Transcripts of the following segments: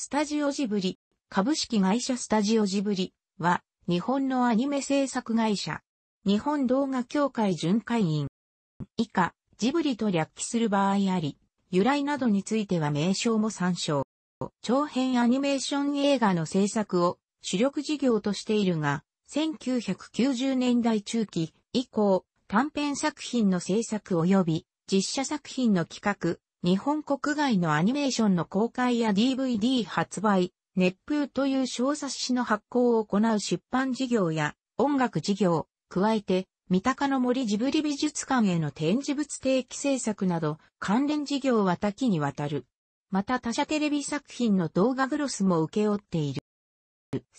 スタジオジブリ、株式会社スタジオジブリは、日本のアニメ制作会社、日本動画協会巡回員。以下、ジブリと略記する場合あり、由来などについては名称も参照。長編アニメーション映画の制作を主力事業としているが、1990年代中期以降、短編作品の制作及び実写作品の企画、日本国外のアニメーションの公開や DVD 発売、熱風という小冊子の発行を行う出版事業や音楽事業、加えて、三鷹の森ジブリ美術館への展示物定期制作など、関連事業は多岐にわたる。また他社テレビ作品の動画グロスも受け負っている。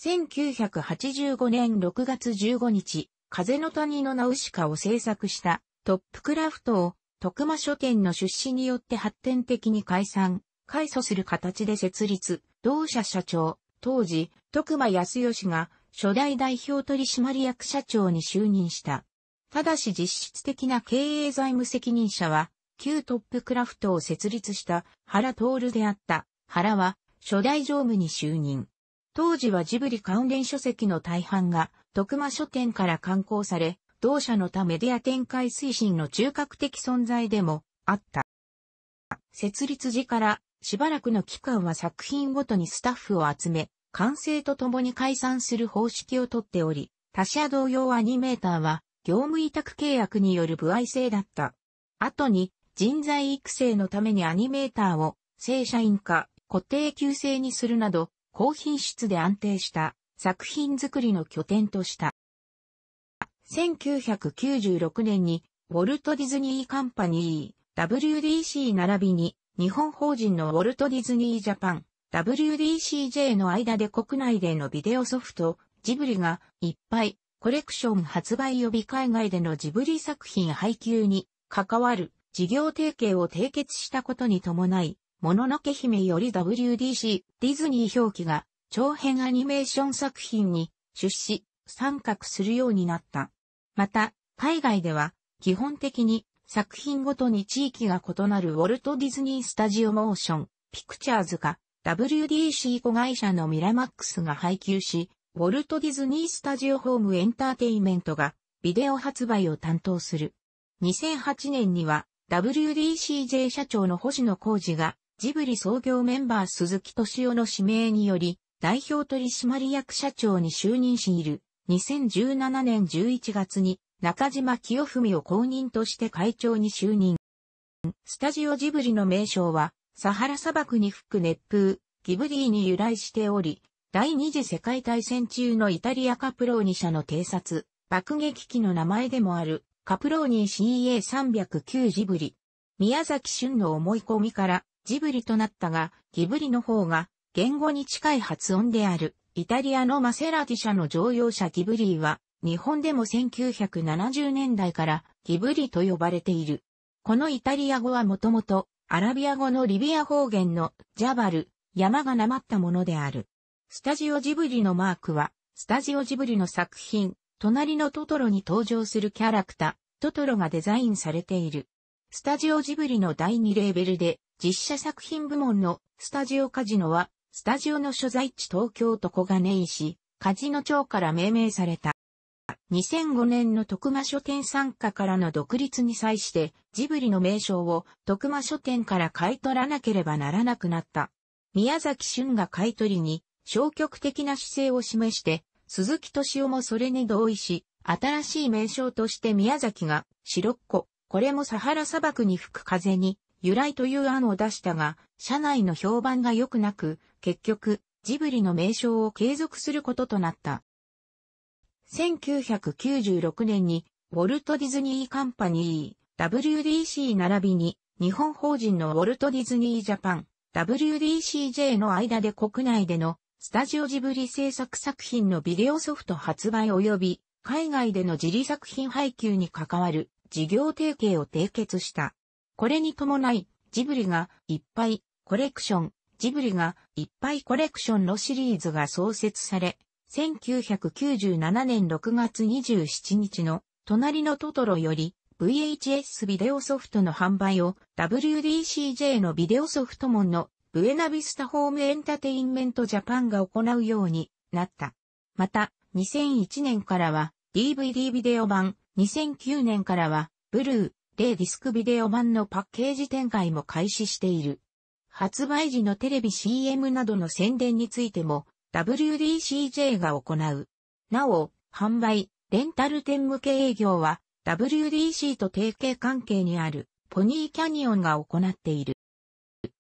1985年6月15日、風の谷のナウシカを制作したトップクラフトを徳間書店の出資によって発展的に解散、解祖する形で設立、同社社長、当時、徳間康義が初代代表取締役社長に就任した。ただし実質的な経営財務責任者は、旧トップクラフトを設立した原徹であった。原は初代常務に就任。当時はジブリ関連書籍の大半が徳間書店から刊行され、同社の他メディア展開推進の中核的存在でもあった。設立時からしばらくの期間は作品ごとにスタッフを集め、完成とともに解散する方式をとっており、他社同様アニメーターは業務委託契約による部合制だった。後に人材育成のためにアニメーターを正社員化、固定給制にするなど、高品質で安定した作品作りの拠点とした。1996年に、ウォルト・ディズニー・カンパニー、WDC 並びに、日本法人のウォルト・ディズニー・ジャパン、WDCJ の間で国内でのビデオソフト、ジブリが、いっぱい、コレクション発売予備海外でのジブリ作品配給に、関わる、事業提携を締結したことに伴い、もののけ姫より WDC、ディズニー表記が、長編アニメーション作品に、出資、参画するようになった。また、海外では、基本的に作品ごとに地域が異なるウォルト・ディズニー・スタジオ・モーション・ピクチャーズか WDC 子会社のミラマックスが配給し、ウォルト・ディズニー・スタジオ・ホーム・エンターテイメントがビデオ発売を担当する。2008年には WDCJ 社長の星野浩二がジブリ創業メンバー鈴木敏夫の指名により代表取締役社長に就任しいる。2017年11月に中島清文を公認として会長に就任。スタジオジブリの名称は、サハラ砂漠に吹く熱風、ギブリーに由来しており、第二次世界大戦中のイタリアカプローニ社の偵察、爆撃機の名前でもある、カプローニ CA309 ジブリ。宮崎春の思い込みからジブリとなったが、ギブリの方が言語に近い発音である。イタリアのマセラティ社の乗用車ギブリーは、日本でも1970年代からギブリと呼ばれている。このイタリア語はもともとアラビア語のリビア方言のジャバル、山がなまったものである。スタジオジブリのマークは、スタジオジブリの作品、隣のトトロに登場するキャラクター、トトロがデザインされている。スタジオジブリの第2レーベルで、実写作品部門のスタジオカジノはスタジオの所在地東京都小金井市、ジノ町から命名された。2005年の徳間書店参加からの独立に際してジブリの名称を徳間書店から買い取らなければならなくなった。宮崎俊が買い取りに消極的な姿勢を示して鈴木敏夫もそれに同意し新しい名称として宮崎が白っ子、これもサハラ砂漠に吹く風に由来という案を出したが社内の評判が良くなく結局、ジブリの名称を継続することとなった。1996年に、ウォルト・ディズニー・カンパニー、WDC 並びに、日本法人のウォルト・ディズニー・ジャパン、WDCJ の間で国内での、スタジオジブリ制作作品のビデオソフト発売及び、海外での自利作品配給に関わる事業提携を締結した。これに伴い、ジブリがいっぱいコレクション、ジブリがいっぱいコレクションのシリーズが創設され、1997年6月27日の隣のトトロより VHS ビデオソフトの販売を WDCJ のビデオソフト門のブエナビスタホームエンタテインメントジャパンが行うようになった。また、2001年からは DVD ビデオ版、2009年からはブルー、レイディスクビデオ版のパッケージ展開も開始している。発売時のテレビ CM などの宣伝についても WDCJ が行う。なお、販売、レンタル店向け営業は WDC と提携関係にあるポニーキャニオンが行っている。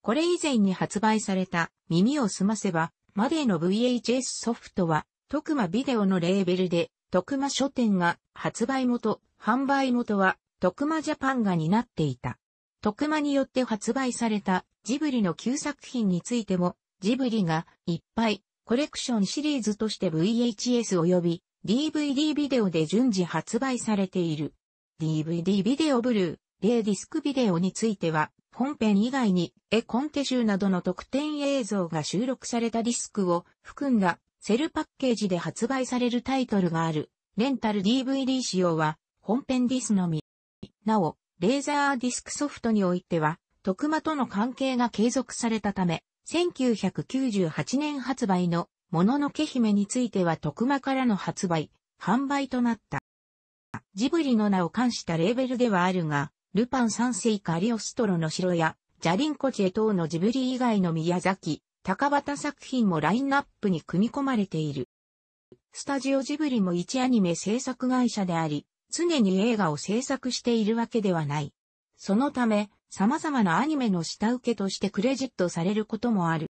これ以前に発売された耳をすませばまでの VHS ソフトは特間ビデオのレーベルで特間書店が発売元、販売元は特間ジャパンが担っていた。特間によって発売されたジブリの旧作品についても、ジブリがいっぱいコレクションシリーズとして VHS 及び DVD ビデオで順次発売されている。DVD ビデオブルー、レーディスクビデオについては、本編以外に絵コンテ集などの特典映像が収録されたディスクを含んだセルパッケージで発売されるタイトルがある。レンタル DVD 仕様は本編ディスのみ。なお、レーザーディスクソフトにおいては、徳間との関係が継続されたため、1998年発売のもののけ姫については徳間からの発売、販売となった。ジブリの名を冠したレーベルではあるが、ルパン三世カリオストロの城や、ジャリンコチェ等のジブリ以外の宮崎、高畑作品もラインナップに組み込まれている。スタジオジブリも一アニメ制作会社であり、常に映画を制作しているわけではない。そのため、様々なアニメの下請けとしてクレジットされることもある。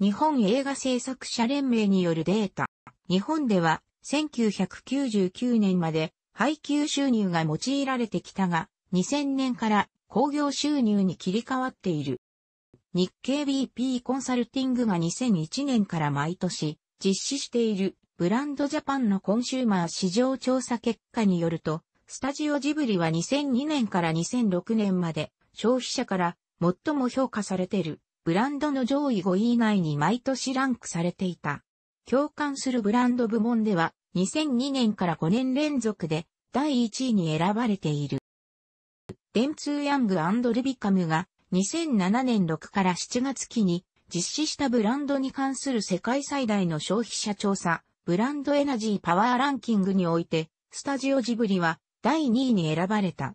日本映画制作者連盟によるデータ。日本では1999年まで配給収入が用いられてきたが、2000年から工業収入に切り替わっている。日経 BP コンサルティングが2001年から毎年実施しているブランドジャパンのコンシューマー市場調査結果によると、スタジオジブリは2002年から2006年まで消費者から最も評価されているブランドの上位5位以内に毎年ランクされていた。共感するブランド部門では2002年から5年連続で第1位に選ばれている。電通ヤングルビカムが2007年6から7月期に実施したブランドに関する世界最大の消費者調査ブランドエナジーパワーランキングにおいて、スタジオジブリは第2位に選ばれた。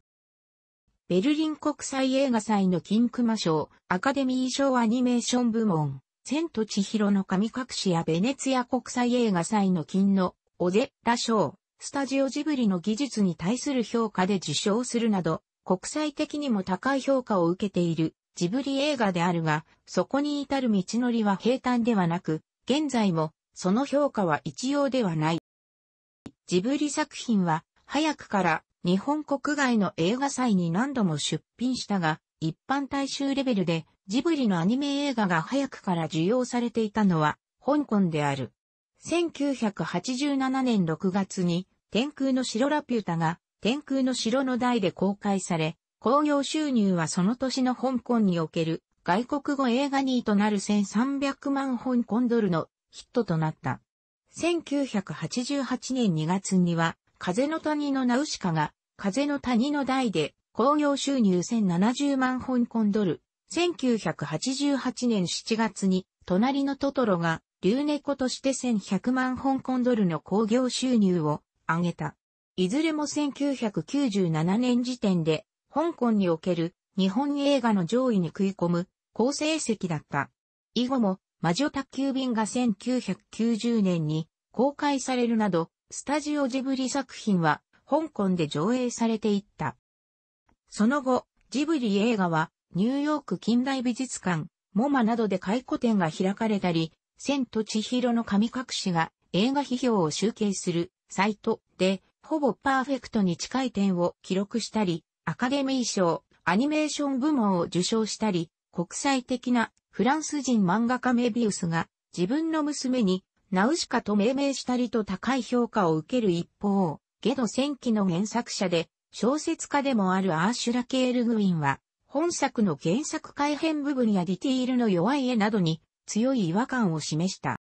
ベルリン国際映画祭の金熊賞、アカデミー賞アニメーション部門、千と千尋の神隠しやベネツィア国際映画祭の金の、オゼラ賞、スタジオジブリの技術に対する評価で受賞するなど、国際的にも高い評価を受けているジブリ映画であるが、そこに至る道のりは平坦ではなく、現在もその評価は一様ではない。ジブリ作品は、早くから日本国外の映画祭に何度も出品したが、一般大衆レベルでジブリのアニメ映画が早くから受容されていたのは、香港である。1987年6月に、天空の城ラピュータが、天空の城の台で公開され、興行収入はその年の香港における外国語映画2位となる1300万香港ドルのヒットとなった。1988年2月には、風の谷のナウシカが、風の谷の台で、工業収入1070万香港ドル。1988年7月に、隣のトトロが、竜猫として1100万香港ドルの工業収入を上げた。いずれも1997年時点で、香港における日本映画の上位に食い込む好成績だった。以後も魔女宅急便が1990年に公開されるなど、スタジオジブリ作品は香港で上映されていった。その後、ジブリ映画はニューヨーク近代美術館、モマなどで回顧展が開かれたり、千と千尋の神隠しが映画批評を集計するサイトで、ほぼパーフェクトに近い点を記録したり、アカデミー賞、アニメーション部門を受賞したり、国際的なフランス人漫画家メビウスが自分の娘にナウシカと命名したりと高い評価を受ける一方、ゲド戦記の原作者で小説家でもあるアーシュラ・ケールグインは本作の原作改変部分やディティールの弱い絵などに強い違和感を示した。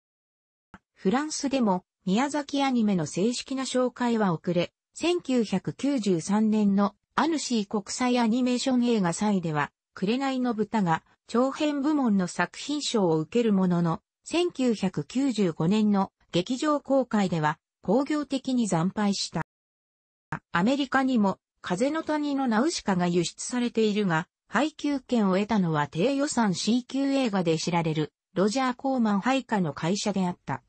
フランスでも宮崎アニメの正式な紹介は遅れ、1993年のアヌシー国際アニメーション映画祭では紅の豚が長編部門の作品賞を受けるものの、1995年の劇場公開では工業的に惨敗した。アメリカにも風の谷のナウシカが輸出されているが、配給権を得たのは低予算 C 級映画で知られるロジャー・コーマン配下の会社であった。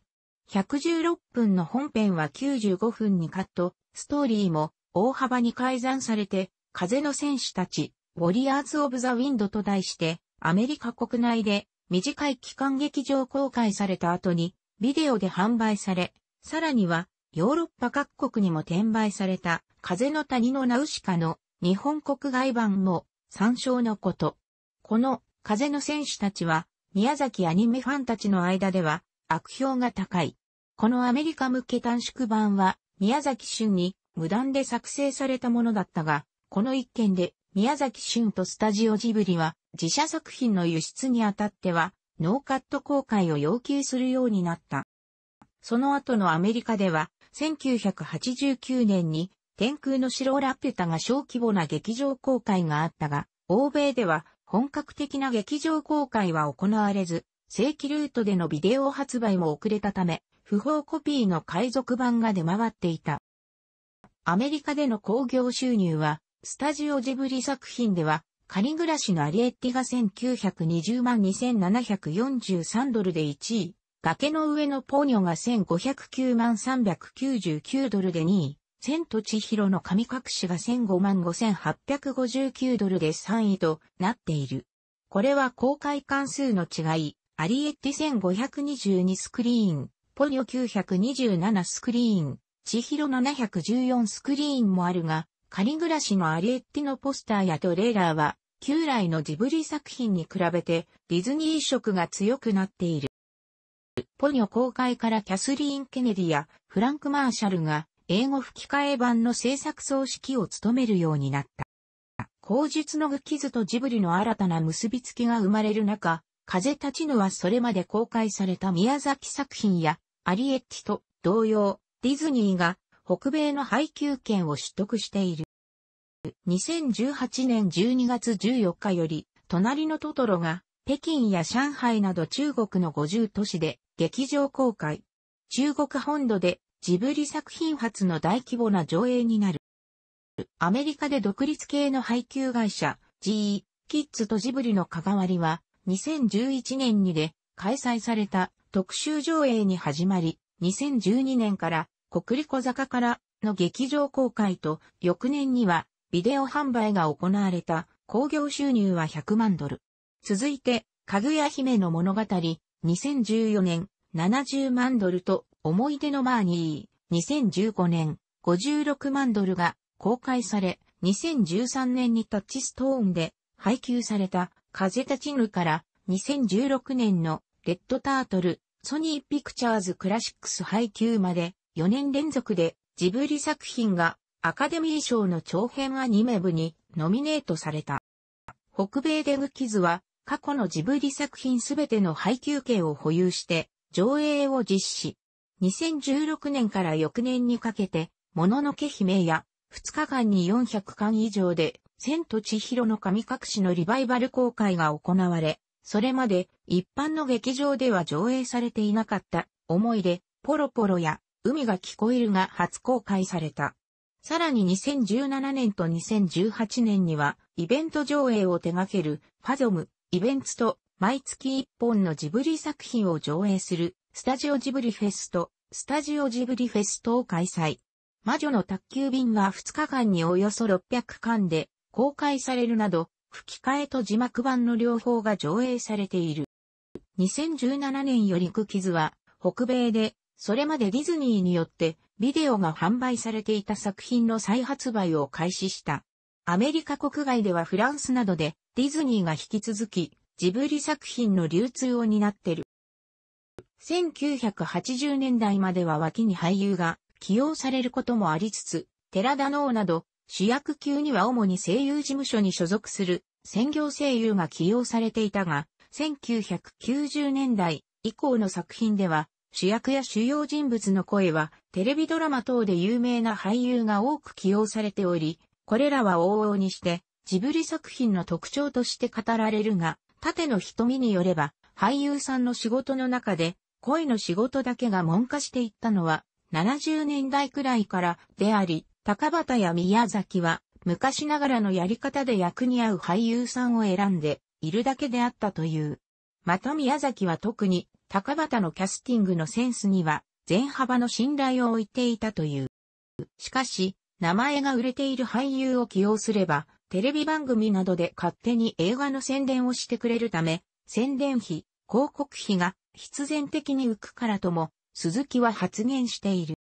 116分の本編は95分にカット、ストーリーも大幅に改ざんされて、風の戦士たち、ウォリアーズ・オブ・ザ・ウィンドと題して、アメリカ国内で短い期間劇場公開された後に、ビデオで販売され、さらには、ヨーロッパ各国にも転売された、風の谷のナウシカの日本国外版も参照のこと。この風の戦士たちは、宮崎アニメファンたちの間では、悪評が高い。このアメリカ向け短縮版は、宮崎春に無断で作成されたものだったが、この一件で宮崎俊とスタジオジブリは自社作品の輸出にあたってはノーカット公開を要求するようになった。その後のアメリカでは1989年に天空の城ラピュタが小規模な劇場公開があったが、欧米では本格的な劇場公開は行われず、正規ルートでのビデオ発売も遅れたため、不法コピーの海賊版が出回っていた。アメリカでの興行収入はスタジオジブリ作品では、仮暮らしのアリエッティが1920万2743ドルで1位、崖の上のポーニョが1509万399ドルで2位、千と千尋の神隠しが1 5万5859ドルで3位となっている。これは公開関数の違い、アリエッティ1522スクリーン、ポニョ927スクリーン、千尋714スクリーンもあるが、仮暮らしのアリエッティのポスターやトレーラーは、旧来のジブリ作品に比べてディズニー色が強くなっている。ポニョ公開からキャスリーン・ケネディやフランク・マーシャルが英語吹き替え版の制作総指揮を務めるようになった。口述の具傷とジブリの新たな結びつきが生まれる中、風立ちぬはそれまで公開された宮崎作品やアリエッティと同様、ディズニーが北米の配給権を取得している。2018年12月14日より、隣のトトロが、北京や上海など中国の50都市で劇場公開。中国本土でジブリ作品初の大規模な上映になる。アメリカで独立系の配給会社 GE キッズとジブリの関わりは2011年にで開催された特集上映に始まり2012年から国立小坂からの劇場公開と、翌年にはビデオ販売が行われた、興行収入は100万ドル。続いて、かぐや姫の物語、2014年、70万ドルと、思い出のマーニー、2015年、56万ドルが公開され、2013年にタッチストーンで配給された、風立ちぬから、2016年のレッドタートル、ソニーピクチャーズクラシックス配給まで4年連続でジブリ作品がアカデミー賞の長編アニメ部にノミネートされた。北米デグキズは過去のジブリ作品すべての配給権を保有して上映を実施。2016年から翌年にかけて、もののけ姫や2日間に400巻以上で千と千尋の神隠しのリバイバル公開が行われ、それまで一般の劇場では上映されていなかった思い出、ポロポロや海が聞こえるが初公開された。さらに2017年と2018年には、イベント上映を手掛ける、ファゾム、イベンツと、毎月一本のジブリ作品を上映する、スタジオジブリフェスト、スタジオジブリフェストを開催。魔女の宅急便は2日間におよそ600巻で公開されるなど、吹き替えと字幕版の両方が上映されている。2017年よりクキは、北米でそれまでディズニーによってビデオが販売されていた作品の再発売を開始した。アメリカ国外ではフランスなどでディズニーが引き続きジブリ作品の流通を担ってる。1980年代までは脇に俳優が起用されることもありつつ、寺田農など主役級には主に声優事務所に所属する専業声優が起用されていたが、1990年代以降の作品では主役や主要人物の声は、テレビドラマ等で有名な俳優が多く起用されており、これらは往々にして、ジブリ作品の特徴として語られるが、縦の瞳によれば、俳優さんの仕事の中で、声の仕事だけが文化していったのは、70年代くらいからであり、高畑や宮崎は、昔ながらのやり方で役に合う俳優さんを選んでいるだけであったという。また宮崎は特に高畑のキャスティングのセンスには、全幅の信頼を置いていたという。しかし、名前が売れている俳優を起用すれば、テレビ番組などで勝手に映画の宣伝をしてくれるため、宣伝費、広告費が必然的に浮くからとも、鈴木は発言している。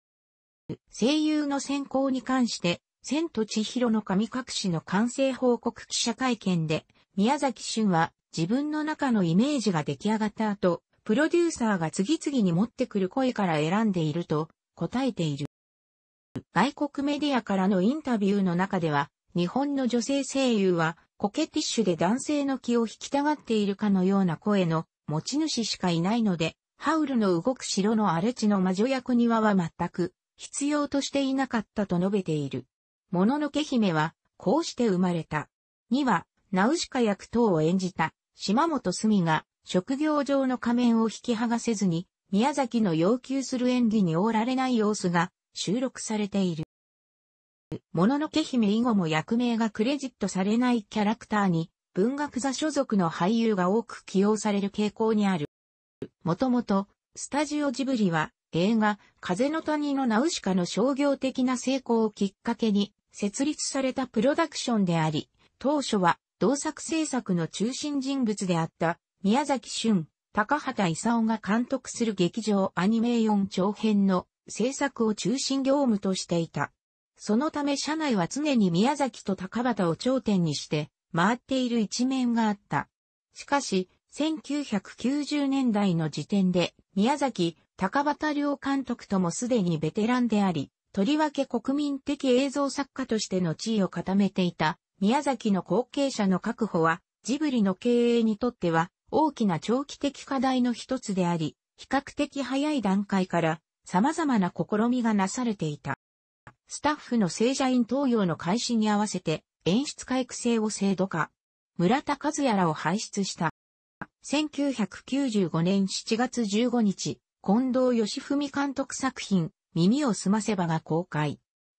声優の選考に関して、千と千尋の神隠しの完成報告記者会見で、宮崎駿は自分の中のイメージが出来上がった後、プロデューサーが次々に持ってくる声から選んでいると答えている。外国メディアからのインタビューの中では、日本の女性声優はコケティッシュで男性の気を引きたがっているかのような声の持ち主しかいないので、ハウルの動く城の荒れ地の魔女役庭は全く必要としていなかったと述べている。もののけ姫はこうして生まれた。には、ナウシカ役等を演じた島本すみが職業上の仮面を引き剥がせずに、宮崎の要求する演技におられない様子が収録されている。もののけ姫以後も役名がクレジットされないキャラクターに、文学座所属の俳優が多く起用される傾向にある。もともと、スタジオジブリは、映画、風の谷のナウシカの商業的な成功をきっかけに、設立されたプロダクションであり、当初は、同作制作の中心人物であった宮崎俊、高畑勲が監督する劇場アニメ4長編の制作を中心業務としていた。そのため社内は常に宮崎と高畑を頂点にして回っている一面があった。しかし、1990年代の時点で、宮崎、高畑両監督ともすでにベテランであり、とりわけ国民的映像作家としての地位を固めていた、宮崎の後継者の確保は、ジブリの経営にとっては、大きな長期的課題の一つであり、比較的早い段階から様々な試みがなされていた。スタッフの正社員登用の開始に合わせて演出家育成を制度化。村田和也らを輩出した。1995年7月15日、近藤義文監督作品、耳をすませばが公開。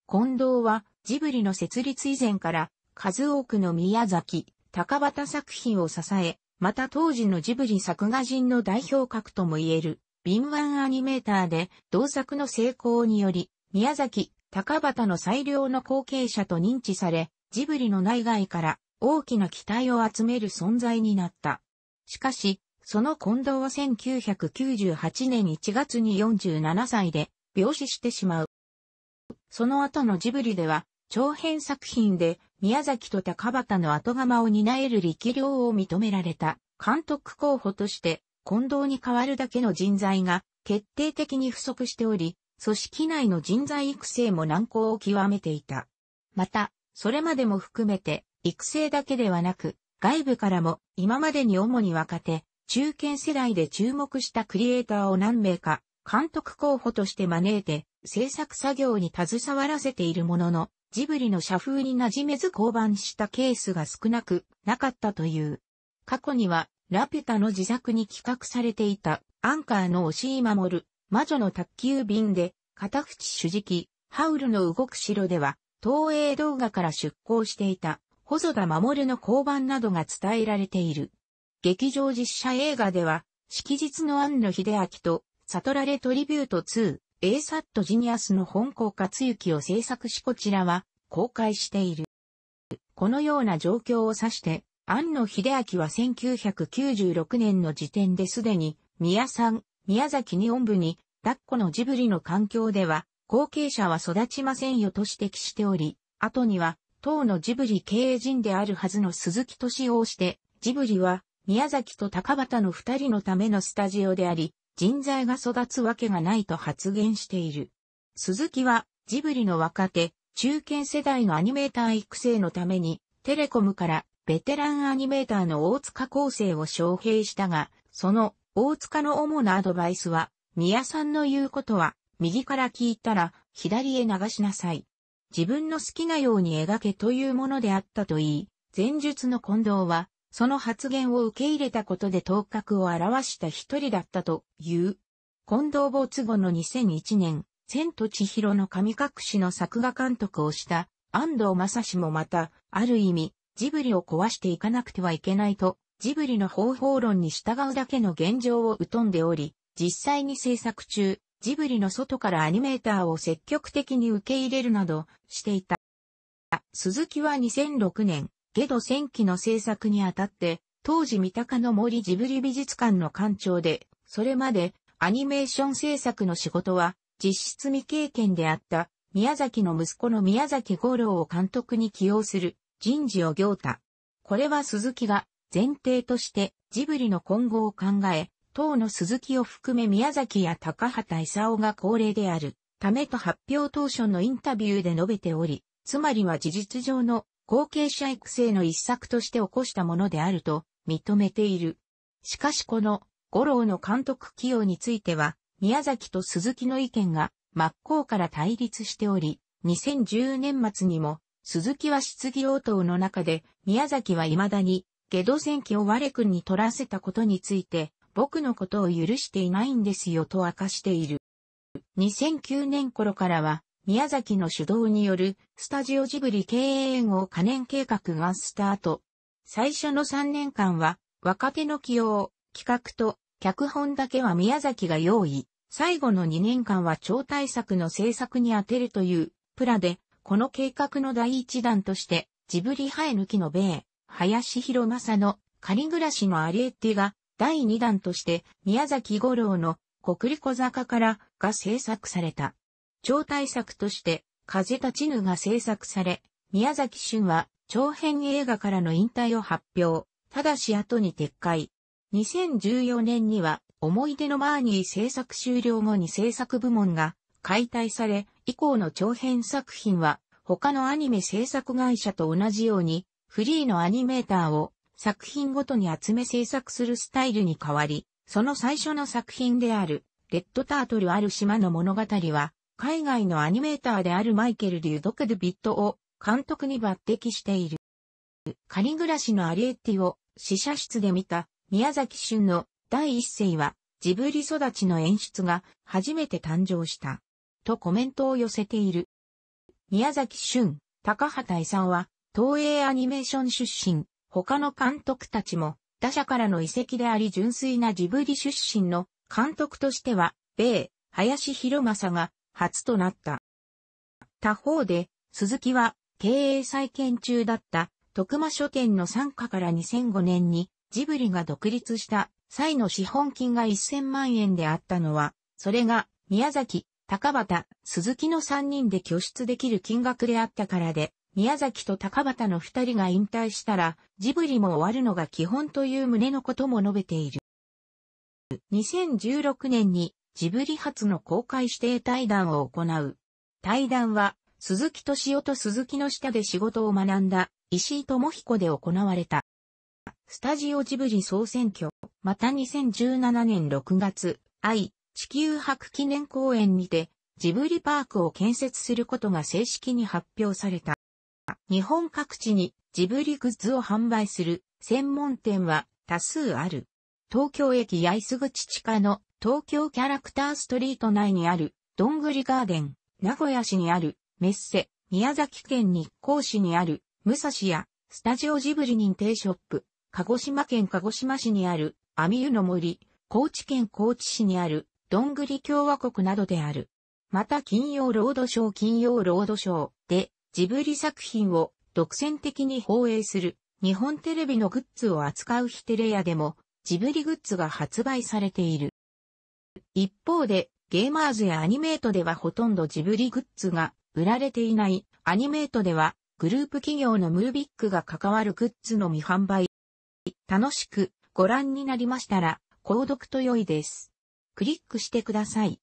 近藤は、ジブリの設立以前から、数多くの宮崎、高畑作品を支え、また当時のジブリ作画人の代表格とも言える、敏腕アニメーターで、同作の成功により、宮崎、高畑の最良の後継者と認知され、ジブリの内外から大きな期待を集める存在になった。しかし、その近藤は1998年1月に47歳で病死してしまう。その後のジブリでは、長編作品で宮崎と高畑の後釜を担える力量を認められた監督候補として近藤に代わるだけの人材が決定的に不足しており、組織内の人材育成も難航を極めていた。また、それまでも含めて育成だけではなく、外部からも今までに主に若手、中堅世代で注目したクリエイターを何名か監督候補として招いて制作作業に携わらせているものの、ジブリの社風に馴染めず降板したケースが少なくなかったという。過去には、ラピュタの自作に企画されていた、アンカーの押井守、魔女の宅急便で、片淵主食、ハウルの動く城では、東映動画から出向していた、細田守の交番などが伝えられている。劇場実写映画では、式日の庵野秀明と、悟られトリビュート2、ASAT ジニアスの本校克行を制作しこちらは公開している。このような状況を指して、安野秀明は1996年の時点ですでに、宮さん、宮崎におんぶに、抱っこのジブリの環境では、後継者は育ちませんよと指摘しており、後には、当のジブリ経営陣であるはずの鈴木敏夫をして、ジブリは、宮崎と高畑の二人のためのスタジオであり、人材が育つわけがないと発言している。鈴木は、ジブリの若手、中堅世代のアニメーター育成のために、テレコムからベテランアニメーターの大塚厚生を招聘したが、その大塚の主なアドバイスは、宮さんの言うことは、右から聞いたら左へ流しなさい。自分の好きなように描けというものであったといい、前述の近藤はその発言を受け入れたことで頭角を表した一人だったという。近藤坊都後の2001年、千と千尋の神隠しの作画監督をした安藤正史もまた、ある意味、ジブリを壊していかなくてはいけないと、ジブリの方法論に従うだけの現状を疎んでおり、実際に制作中、ジブリの外からアニメーターを積極的に受け入れるなどしていた。鈴木は2006年、けど戦記の制作にあたって、当時三鷹の森ジブリ美術館の館長で、それまでアニメーション制作の仕事は実質未経験であった宮崎の息子の宮崎五郎を監督に起用する人事を行太。これは鈴木が前提としてジブリの今後を考え、当の鈴木を含め宮崎や高畑勲が高齢であるためと発表当初のインタビューで述べており、つまりは事実上の後継者育成の一策として起こしたものであると認めている。しかしこの五郎の監督起用については、宮崎と鈴木の意見が真っ向から対立しており、2010年末にも鈴木は質疑応答の中で、宮崎は未だに下戸戦記を我君に取らせたことについて、僕のことを許していないんですよと明かしている。2009年頃からは、宮崎の主導によるスタジオジブリ経営援護可燃計画がスタート。最初の3年間は若手の起用、企画と脚本だけは宮崎が用意。最後の2年間は超大作の制作に当てるというプラで、この計画の第1弾として、ジブリ生え抜きの米、林博正の仮暮らしのアリエッティが第2弾として宮崎五郎の国立小坂からが制作された。超大作として、風立ちぬが制作され、宮崎俊は長編映画からの引退を発表、ただし後に撤回。2014年には、思い出のマーニー制作終了後に制作部門が解体され、以降の長編作品は、他のアニメ制作会社と同じように、フリーのアニメーターを作品ごとに集め制作するスタイルに変わり、その最初の作品である、レッドタートルある島の物語は、海外のアニメーターであるマイケル・リュドク・ドゥ・ビットを監督に抜擢している。仮暮らしのアリエッティを試写室で見た宮崎俊の第一声はジブリ育ちの演出が初めて誕生した。とコメントを寄せている。宮崎俊、高畑さんは東映アニメーション出身、他の監督たちも他社からの遺跡であり純粋なジブリ出身の監督としては、米、林博正が初となった。他方で、鈴木は経営再建中だった徳間書店の参加から2005年にジブリが独立した際の資本金が1000万円であったのは、それが宮崎、高畑、鈴木の3人で拠出できる金額であったからで、宮崎と高畑の2人が引退したら、ジブリも終わるのが基本という旨のことも述べている。2016年にジブリ初の公開指定対談を行う。対談は、鈴木敏夫と鈴木の下で仕事を学んだ、石井智彦で行われた。スタジオジブリ総選挙、また2017年6月、愛、地球博記念公園にて、ジブリパークを建設することが正式に発表された。日本各地にジブリグッズを販売する専門店は多数ある。東京駅八重洲口地下の東京キャラクターストリート内にある、どんぐりガーデン、名古屋市にある、メッセ、宮崎県日光市にある、武蔵屋、スタジオジブリ認定ショップ、鹿児島県鹿児島市にある、アミユの森、高知県高知市にある、どんぐり共和国などである。また金曜ロードショー金曜ロードショーでジブリ作品を独占的に放映する日本テレビのグッズを扱うヒテレアでもジブリグッズが発売されている。一方で、ゲーマーズやアニメートではほとんどジブリグッズが売られていない、アニメートでは、グループ企業のムービックが関わるグッズのみ販売。楽しくご覧になりましたら、購読と良いです。クリックしてください。